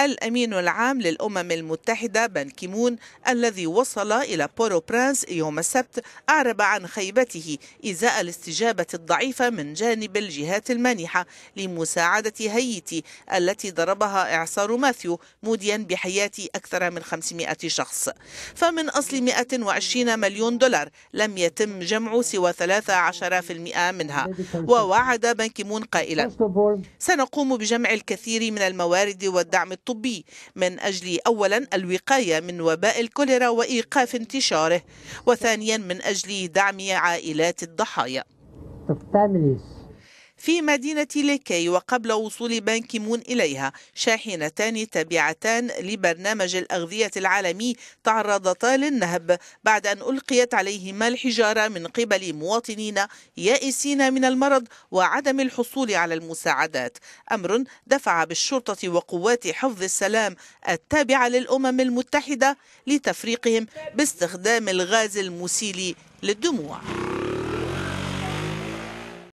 الأمين العام للأمم المتحدة بان كيمون الذي وصل إلى بورو برانس يوم السبت أعرب عن خيبته إزاء الاستجابة الضعيفة من جانب الجهات المانحة لمساعدة هايتي التي ضربها إعصار ماثيو موديا بحياة أكثر من 500 شخص فمن أصل 120 مليون دولار لم يتم جمع سوى 13% منها ووعد بان كيمون قائلا سنقوم بجمع الكثير من الموارد والدعم الطولي الطبي من أجل أولا الوقاية من وباء الكوليرا وإيقاف انتشاره وثانيا من أجل دعم عائلات الضحايا في مدينة ليكي وقبل وصول مون إليها شاحنتان تابعتان لبرنامج الأغذية العالمي تعرضتا للنهب بعد أن ألقيت عليهما الحجارة من قبل مواطنين يائسين من المرض وعدم الحصول على المساعدات أمر دفع بالشرطة وقوات حفظ السلام التابعة للأمم المتحدة لتفريقهم باستخدام الغاز المسيل للدموع